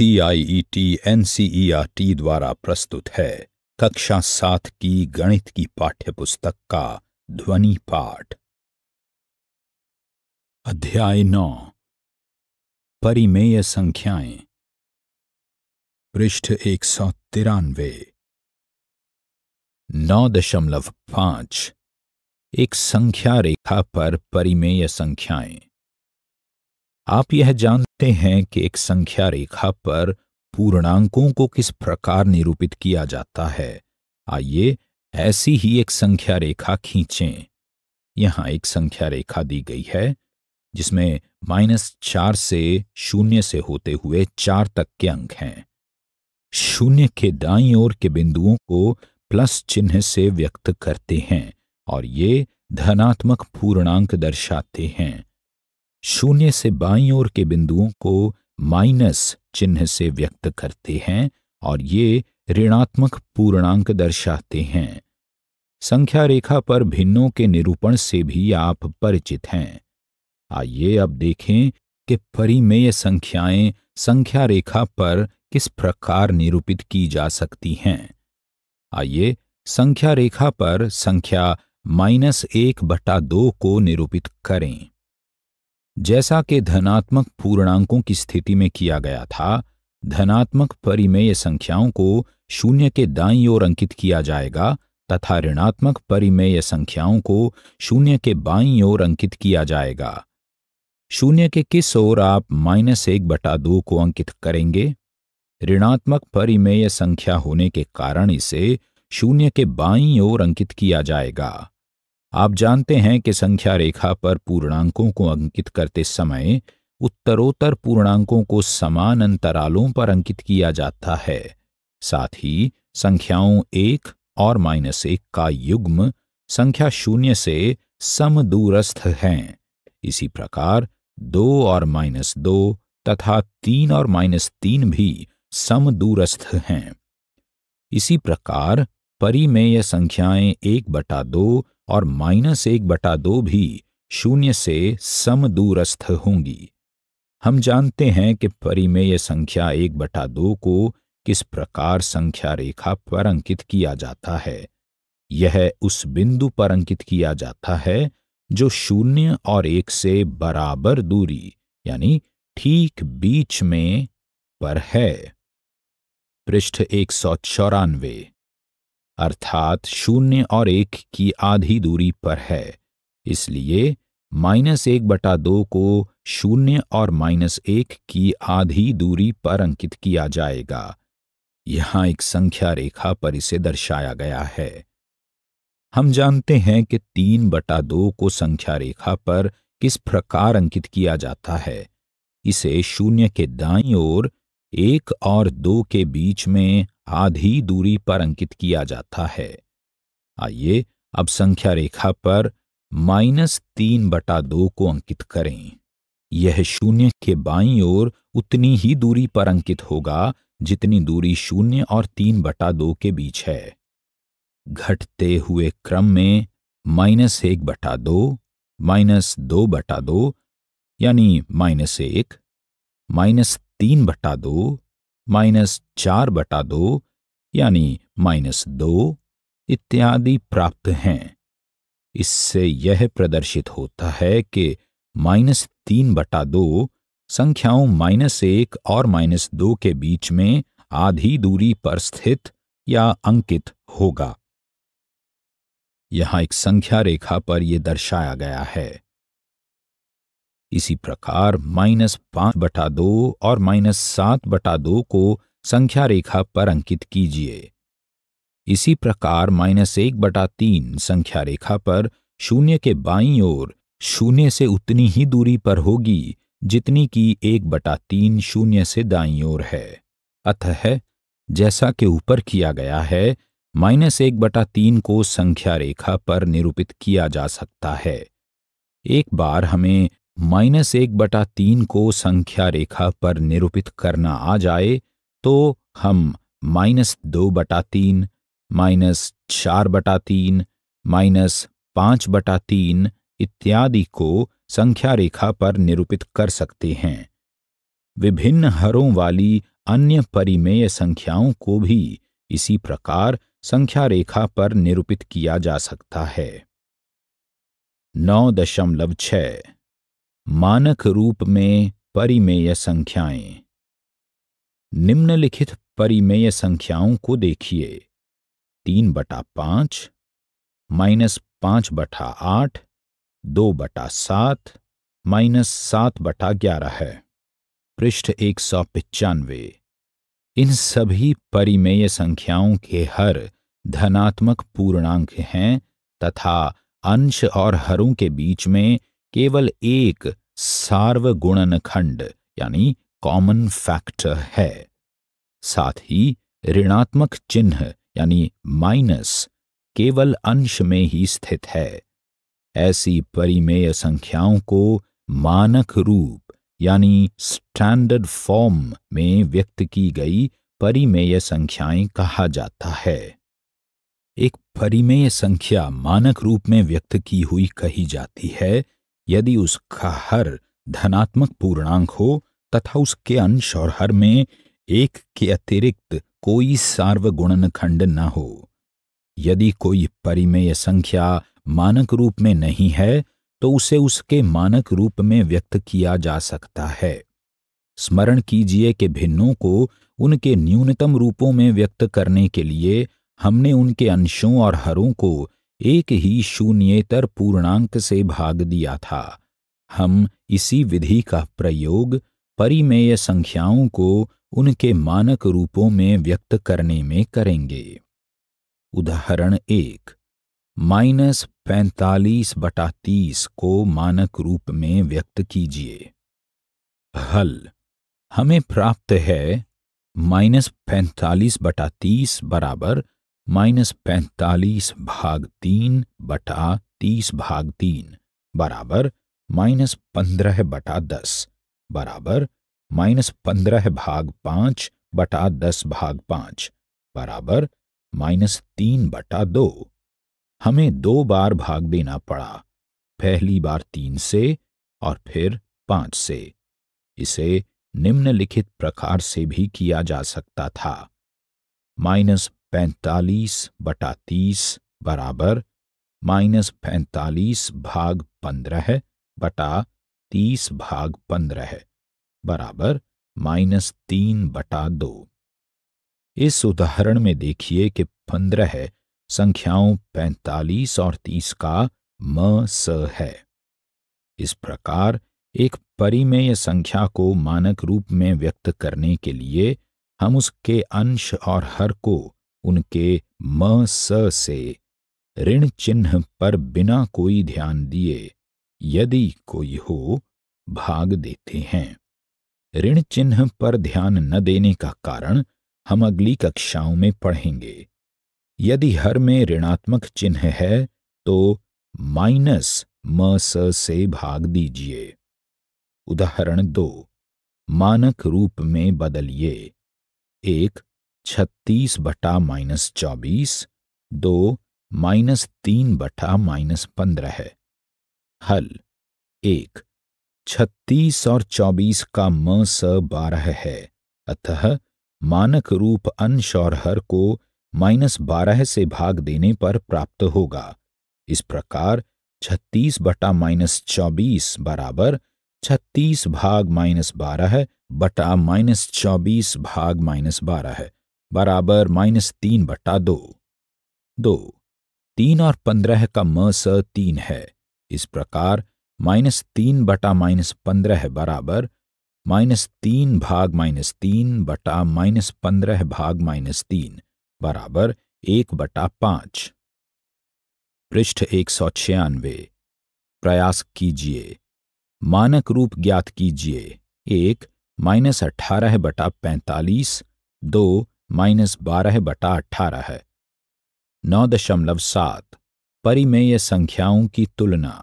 N R T द्वारा प्रस्तुत है कक्षा सात की गणित की पाठ्य पुस्तक का ध्वनि पाठ अध्याय नौ परिमेय संख्याएं पृष्ठ एक सौ तिरानवे नौ दशमलव पांच एक संख्या रेखा पर परिमेय संख्याएं आप यह जानते हैं कि एक संख्या रेखा पर पूर्णांकों को किस प्रकार निरूपित किया जाता है आइए ऐसी ही एक संख्या रेखा खींचें यहाँ एक संख्या रेखा दी गई है जिसमें माइनस चार से शून्य से होते हुए चार तक के अंक हैं शून्य के दाई ओर के बिंदुओं को प्लस चिन्ह से व्यक्त करते हैं और ये धनात्मक पूर्णांक दर्शाते हैं शून्य से बाईं ओर के बिंदुओं को माइनस चिन्ह से व्यक्त करते हैं और ये ऋणात्मक पूर्णांक दर्शाते हैं संख्या रेखा पर भिन्नों के निरूपण से भी आप परिचित हैं आइए अब देखें कि परिमेय संख्याएं संख्या रेखा पर किस प्रकार निरूपित की जा सकती हैं आइए संख्या रेखा पर संख्या माइनस एक बटा दो को निरूपित करें जैसा कि धनात्मक पूर्णांकों की स्थिति में किया गया था धनात्मक परिमेय संख्याओं को शून्य के दाई ओर अंकित किया जाएगा तथा ऋणात्मक परिमेय संख्याओं को शून्य के बाई ओर अंकित किया जाएगा शून्य के किस ओर आप माइनस एक बटा दो को अंकित करेंगे ऋणात्मक परिमेय संख्या होने के कारण इसे शून्य के बाई ओर अंकित किया जाएगा आप जानते हैं कि संख्या रेखा पर पूर्णांकों को अंकित करते समय उत्तरोत्तर पूर्णांकों को समान अंतरालों पर अंकित किया जाता है साथ ही संख्याओं एक और माइनस एक का युग्म संख्या शून्य से समदूरस्थ हैं इसी प्रकार दो और माइनस दो तथा तीन और माइनस तीन भी समदूरस्थ हैं इसी प्रकार परी में यह संख्याएं एक बटा दो और माइनस एक बटा दो भी शून्य से समदूरस्थ होंगी हम जानते हैं कि परिमेय संख्या एक बटा दो को किस प्रकार संख्या रेखा पर अंकित किया जाता है यह उस बिंदु पर अंकित किया जाता है जो शून्य और एक से बराबर दूरी यानी ठीक बीच में पर है पृष्ठ एक सौ चौरानवे अर्थात शून्य और एक की आधी दूरी पर है इसलिए माइनस एक बटा दो को शून्य और माइनस एक की आधी दूरी पर अंकित किया जाएगा यहाँ एक संख्या रेखा पर इसे दर्शाया गया है हम जानते हैं कि तीन बटा दो को संख्या रेखा पर किस प्रकार अंकित किया जाता है इसे शून्य के दाई ओर एक और दो के बीच में आधी दूरी पर अंकित किया जाता है आइए अब संख्या रेखा पर माइनस तीन बटा दो को अंकित करें यह शून्य के बाईं ओर उतनी ही दूरी पर अंकित होगा जितनी दूरी शून्य और तीन बटा दो के बीच है घटते हुए क्रम में माइनस एक बटा दो माइनस दो बटा दो यानी माइनस एक माइनस तीन बटा दो माइनस चार बटा दो यानी माइनस दो इत्यादि प्राप्त हैं इससे यह प्रदर्शित होता है कि माइनस तीन बटा दो संख्याओं माइनस एक और माइनस दो के बीच में आधी दूरी पर स्थित या अंकित होगा यहां एक संख्या रेखा पर यह दर्शाया गया है इसी प्रकार माइनस पांच बटा दो और माइनस सात बटा दो को संख्या रेखा पर अंकित कीजिए इसी प्रकार माइनस एक बटा तीन संख्या रेखा पर शून्य के बाईं ओर शून्य से उतनी ही दूरी पर होगी जितनी कि एक बटा तीन शून्य से दाईं ओर है अतः जैसा कि ऊपर किया गया है माइनस एक बटा तीन को संख्या रेखा पर निरूपित किया जा सकता है एक बार हमें माइनस एक बटा तीन को संख्या रेखा पर निरूपित करना आ जाए तो हम माइनस दो बटा तीन माइनस चार बटा तीन माइनस पांच बटा तीन इत्यादि को संख्या रेखा पर निरूपित कर सकते हैं विभिन्न हरों वाली अन्य परिमेय संख्याओं को भी इसी प्रकार संख्या रेखा पर निरूपित किया जा सकता है नौ दशमलव छ मानक रूप में परिमेय संख्याएं निम्नलिखित परिमेय संख्याओं को देखिए तीन बटा पांच माइनस पांच बटा आठ दो बटा सात माइनस सात बटा ग्यारह है पृष्ठ एक सौ पिचानवे इन सभी परिमेय संख्याओं के हर धनात्मक पूर्णांक हैं तथा अंश और हरों के बीच में केवल एक सार्वगुणन खंड यानी कॉमन फैक्टर है साथ ही ऋणात्मक चिन्ह यानी माइनस केवल अंश में ही स्थित है ऐसी परिमेय संख्याओं को मानक रूप यानी स्टैंडर्ड फॉर्म में व्यक्त की गई परिमेय संख्याएं कहा जाता है एक परिमेय संख्या मानक रूप में व्यक्त की हुई कही जाती है यदि उसका हर धनात्मक पूर्णांक हो तथा उसके अंश और हर में एक के अतिरिक्त कोई सार्वगुणन खंड न हो यदि कोई परिमेय संख्या मानक रूप में नहीं है तो उसे उसके मानक रूप में व्यक्त किया जा सकता है स्मरण कीजिए कि भिन्नों को उनके न्यूनतम रूपों में व्यक्त करने के लिए हमने उनके अंशों और हरों को एक ही शून्येतर पूर्णांक से भाग दिया था हम इसी विधि का प्रयोग परिमेय संख्याओं को उनके मानक रूपों में व्यक्त करने में करेंगे उदाहरण एक माइनस पैंतालीस बटा तीस को मानक रूप में व्यक्त कीजिए हल हमें प्राप्त है माइनस पैंतालीस बटा तीस बराबर माइनस पैंतालीस भाग तीन बटा तीस भाग तीन बराबर माइनस पंद्रह बटा दस बराबर माइनस पंद्रह भाग पांच बटा दस भाग पांच बराबर माइनस तीन बटा दो हमें दो बार भाग देना पड़ा पहली बार तीन से और फिर पांच से इसे निम्नलिखित प्रकार से भी किया जा सकता था माइनस पैंतालीस बटा तीस बराबर माइनस पैंतालीस भाग पंद्रह बटा तीस भाग पंद्रह बराबर माइनस तीन बटा दो इस उदाहरण में देखिए कि पंद्रह संख्याओं पैंतालीस और तीस का म स है इस प्रकार एक परिमेय संख्या को मानक रूप में व्यक्त करने के लिए हम उसके अंश और हर को उनके म स से ऋण चिन्ह पर बिना कोई ध्यान दिए यदि कोई हो भाग देते हैं ऋण चिन्ह पर ध्यान न देने का कारण हम अगली कक्षाओं में पढ़ेंगे यदि हर में ऋणात्मक चिन्ह है तो माइनस म स से भाग दीजिए उदाहरण दो मानक रूप में बदलिए एक छत्तीस बटा माइनस चौबीस दो माइनस तीन बटा माइनस पंद्रह है हल एक छत्तीस और चौबीस का म स बारह है अतः मानक रूप अंश और हर को माइनस बारह से भाग देने पर प्राप्त होगा इस प्रकार छत्तीस बटा माइनस चौबीस बराबर छत्तीस भाग माइनस बारह बटा माइनस चौबीस भाग माइनस बारह है बराबर माइनस तीन बट्टा दो दो तीन और पंद्रह का म स तीन है इस प्रकार माइनस तीन बटा माइनस पंद्रह बराबर माइनस तीन भाग माइनस तीन बटा माइनस पंद्रह भाग माइनस तीन बराबर एक बटा पांच पृष्ठ एक सौ छियानवे प्रयास कीजिए मानक रूप ज्ञात कीजिए एक माइनस अठारह बटा पैंतालीस दो माइनस बारह बटा अट्ठारह है नौ दशमलव सात परिमेय संख्याओं की तुलना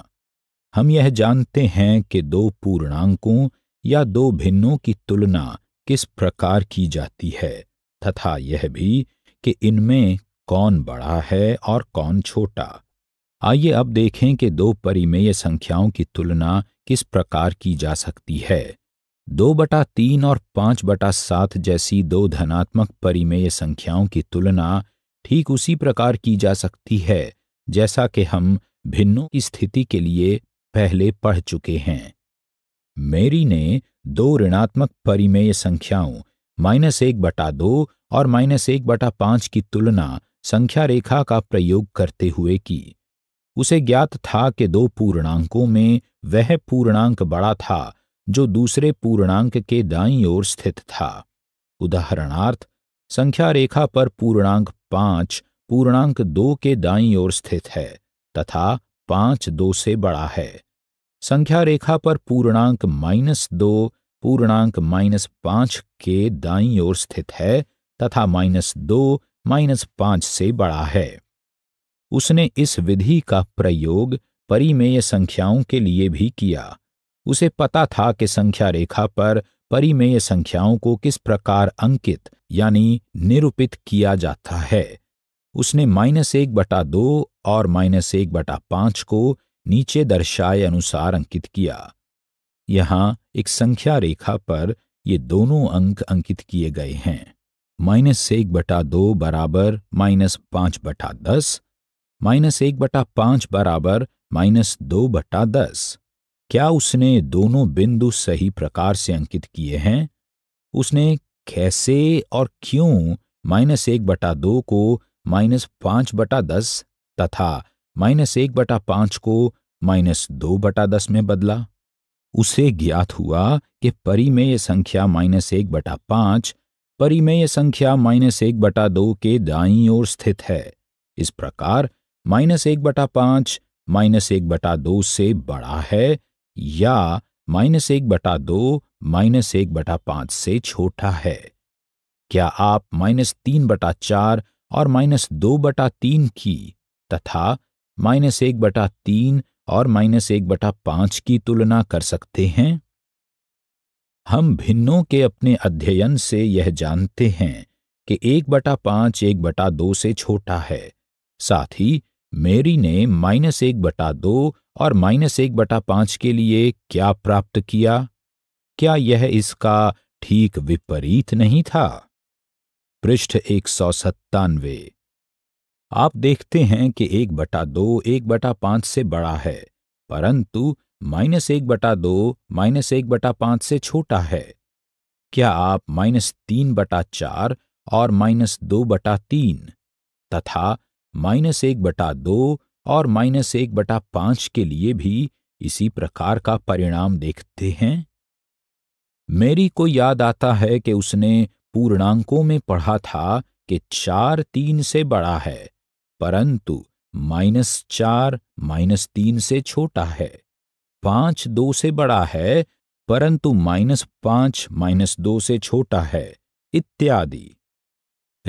हम यह जानते हैं कि दो पूर्णांकों या दो भिन्नों की तुलना किस प्रकार की जाती है तथा यह भी कि इनमें कौन बड़ा है और कौन छोटा आइए अब देखें कि दो परिमेय संख्याओं की तुलना किस प्रकार की जा सकती है दो बटा तीन और पांच बटा सात जैसी दो धनात्मक परिमेय संख्याओं की तुलना ठीक उसी प्रकार की जा सकती है जैसा कि हम भिन्नों की स्थिति के लिए पहले पढ़ चुके हैं मेरी ने दो ऋणात्मक परिमेय संख्याओं माइनस एक बटा दो और माइनस एक बटा पांच की तुलना संख्या रेखा का प्रयोग करते हुए की उसे ज्ञात था कि दो पूर्णांकों में वह पूर्णांक बड़ा था जो दूसरे पूर्णांक के दाई ओर स्थित था उदाहरणार्थ संख्या रेखा पर पूर्णांक पांच पूर्णांक दो के दाई ओर स्थित है तथा पांच दो से बड़ा है संख्या रेखा पर पूर्णांक माइनस दो पूर्णांक माइनस पांच के दाई ओर स्थित है तथा माइनस दो माइनस पांच से बड़ा है उसने इस विधि का प्रयोग परिमेय संख्याओं के लिए भी किया उसे पता था कि संख्या रेखा पर परिमेय संख्याओं को किस प्रकार अंकित यानी निरूपित किया जाता है उसने माइनस एक बटा दो और माइनस एक बटा पांच को नीचे दर्शाए अनुसार अंकित किया यहाँ एक संख्या रेखा पर ये दोनों अंक अंकित किए गए हैं माइनस एक बटा दो बराबर माइनस पांच बटा दस माइनस एक बटा पांच बराबर माइनस दो बटा दस क्या उसने दोनों बिंदु सही प्रकार से अंकित किए हैं उसने कैसे और क्यों माइनस एक बटा दो को माइनस पांच बटा दस तथा माइनस एक बटा पांच को माइनस दो बटा दस में बदला उसे ज्ञात हुआ कि परिमेय में यह संख्या माइनस एक बटा पांच परिमेय में संख्या माइनस एक बटा दो के दाई ओर स्थित है इस प्रकार माइनस एक बटा पांच माइनस एक बटा दो से बड़ा है या माइनस एक बटा दो माइनस एक बटा पांच से छोटा है क्या आप माइनस तीन बटा चार और माइनस दो बटा तीन की तथा माइनस एक बटा तीन और माइनस एक बटा पांच की तुलना कर सकते हैं हम भिन्नों के अपने अध्ययन से यह जानते हैं कि एक बटा पांच एक बटा दो से छोटा है साथ ही मेरी ने माइनस एक बटा दो और माइनस एक बटा पांच के लिए क्या प्राप्त किया क्या यह इसका ठीक विपरीत नहीं था पृष्ठ एक सौ सत्तानवे आप देखते हैं कि एक बटा दो एक बटा पांच से बड़ा है परंतु माइनस एक बटा दो माइनस एक बटा पांच से छोटा है क्या आप माइनस तीन बटा चार और माइनस दो बटा तीन तथा माइनस एक बटा दो और माइनस एक बटा पांच के लिए भी इसी प्रकार का परिणाम देखते हैं मेरी को याद आता है कि उसने पूर्णांकों में पढ़ा था कि चार तीन से बड़ा है परंतु माइनस चार माइनस तीन से छोटा है पांच दो से बड़ा है परंतु माइनस पांच माइनस दो से छोटा है इत्यादि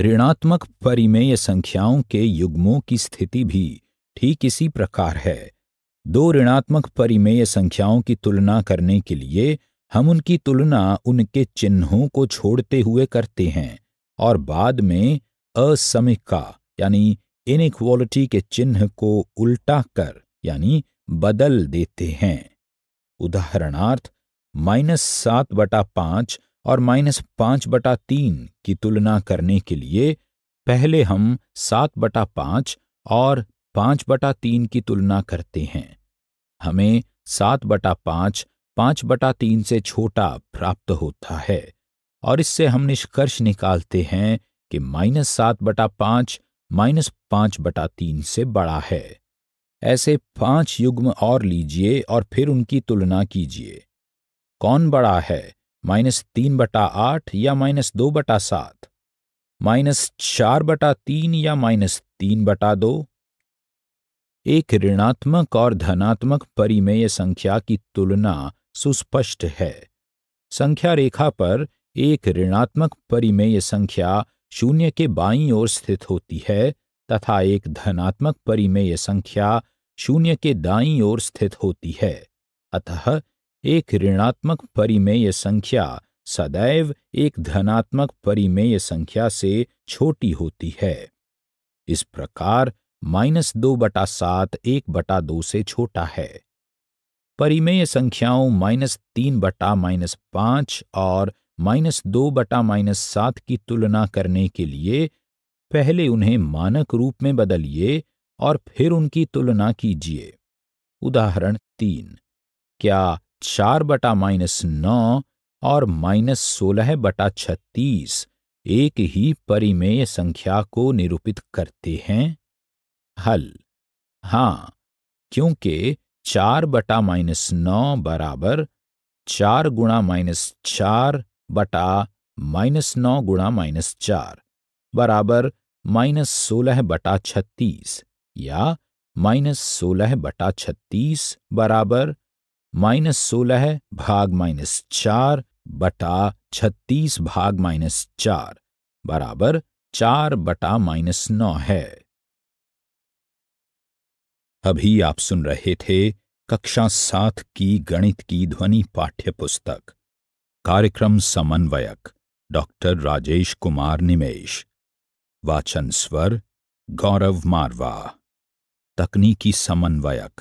ऋणात्मक परिमेय संख्याओं के युग्मों की स्थिति भी ठीक इसी प्रकार है दो ऋणात्मक परिमेय संख्याओं की तुलना करने के लिए हम उनकी तुलना उनके चिन्हों को छोड़ते हुए करते हैं और बाद में असमिका यानी इनक्वालिटी के चिन्ह को उल्टा कर यानी बदल देते हैं उदाहरणार्थ माइनस सात बटा पांच और माइनस पांच बटा तीन की तुलना करने के लिए पहले हम सात बटा पांच और पांच बटा तीन की तुलना करते हैं हमें सात बटा पांच पांच बटा तीन से छोटा प्राप्त होता है और इससे हम निष्कर्ष निकालते हैं कि माइनस सात बटा पांच माइनस पांच बटा तीन से बड़ा है ऐसे पांच युग्म और लीजिए और फिर उनकी तुलना कीजिए कौन बड़ा है माइनस तीन बटा आठ या माइनस दो बटा सात माइनस चार बटा तीन या माइनस तीन बटा दो एक ऋणात्मक और धनात्मक परिमेय संख्या की तुलना सुस्पष्ट है संख्या रेखा पर एक ऋणात्मक परिमेय संख्या शून्य के बाईं ओर स्थित होती है तथा एक धनात्मक परिमेय संख्या शून्य के दाईं ओर स्थित होती है अतः एक ऋणात्मक परिमेय संख्या सदैव एक धनात्मक परिमेय संख्या से छोटी होती है इस प्रकार माइनस दो बटा सात एक बटा दो से छोटा है परिमेय संख्याओं माइनस तीन बटा माइनस पांच और माइनस दो बटा माइनस सात की तुलना करने के लिए पहले उन्हें मानक रूप में बदलिए और फिर उनकी तुलना कीजिए उदाहरण तीन क्या चार बटा माइनस नौ और माइनस सोलह बटा छत्तीस एक ही परिमेय संख्या को निरूपित करते हैं हल हाँ क्योंकि चार बटा माइनस नौ बराबर चार गुणा माइनस चार बटा माइनस नौ गुणा माइनस चार बराबर माइनस सोलह बटा छत्तीस या माइनस सोलह बटा छत्तीस बराबर माइनस सोलह भाग माइनस चार बटा छत्तीस भाग माइनस चार बराबर चार बटा माइनस नौ है अभी आप सुन रहे थे कक्षा सात की गणित की ध्वनि पाठ्य पुस्तक कार्यक्रम समन्वयक डॉक्टर राजेश कुमार निमेश वाचन स्वर गौरव मारवा तकनीकी समन्वयक